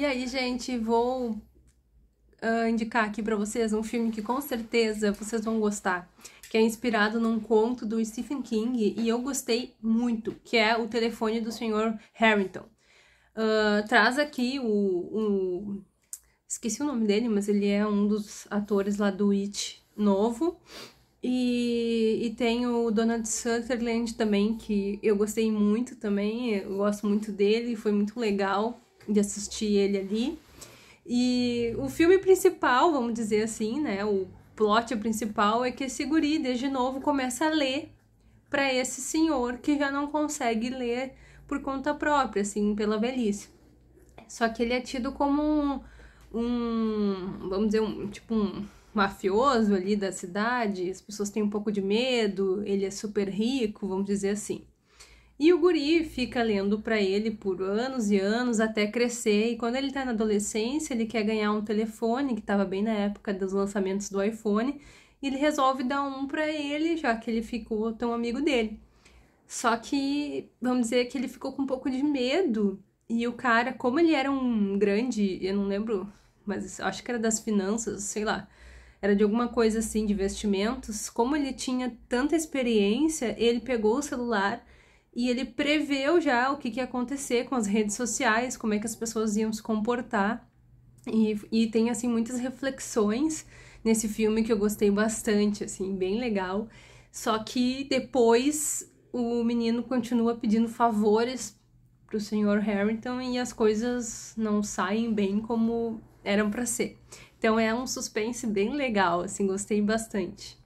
E aí, gente, vou uh, indicar aqui para vocês um filme que com certeza vocês vão gostar, que é inspirado num conto do Stephen King e eu gostei muito, que é O Telefone do Senhor Harrington. Uh, traz aqui o, o, Esqueci o nome dele, mas ele é um dos atores lá do It novo. E, e tem o Donald Sutherland também, que eu gostei muito também, eu gosto muito dele, foi muito legal de assistir ele ali. E o filme principal, vamos dizer assim, né? O plot principal é que esse guri, desde novo, começa a ler para esse senhor que já não consegue ler por conta própria, assim, pela velhice. Só que ele é tido como um, um vamos dizer, um, tipo um mafioso ali da cidade, as pessoas têm um pouco de medo, ele é super rico, vamos dizer assim. E o guri fica lendo para ele por anos e anos até crescer. E quando ele tá na adolescência, ele quer ganhar um telefone, que estava bem na época dos lançamentos do iPhone, e ele resolve dar um para ele, já que ele ficou tão amigo dele. Só que, vamos dizer que ele ficou com um pouco de medo. E o cara, como ele era um grande, eu não lembro, mas acho que era das finanças, sei lá era de alguma coisa assim de investimentos. Como ele tinha tanta experiência, ele pegou o celular e ele preveu já o que, que ia acontecer com as redes sociais, como é que as pessoas iam se comportar. E, e tem, assim, muitas reflexões nesse filme que eu gostei bastante, assim, bem legal. Só que depois o menino continua pedindo favores para o senhor Harrington e as coisas não saem bem como eram para ser. Então é um suspense bem legal, assim, gostei bastante.